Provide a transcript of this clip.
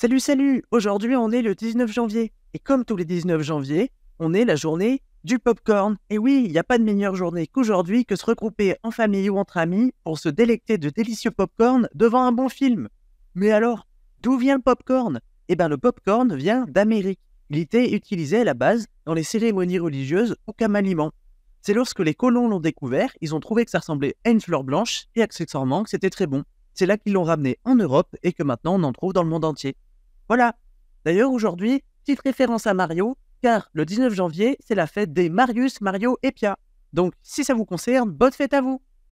Salut, salut Aujourd'hui, on est le 19 janvier. Et comme tous les 19 janvier, on est la journée du popcorn. Et oui, il n'y a pas de meilleure journée qu'aujourd'hui que se regrouper en famille ou entre amis pour se délecter de délicieux popcorn devant un bon film. Mais alors, d'où vient le popcorn Eh bien, le popcorn vient d'Amérique. Il était utilisé à la base dans les cérémonies religieuses ou comme aliment. C'est lorsque les colons l'ont découvert, ils ont trouvé que ça ressemblait à une fleur blanche et accessoirement que c'était très bon. C'est là qu'ils l'ont ramené en Europe et que maintenant on en trouve dans le monde entier. Voilà. D'ailleurs, aujourd'hui, petite référence à Mario, car le 19 janvier, c'est la fête des Marius, Mario et Pia. Donc, si ça vous concerne, bonne fête à vous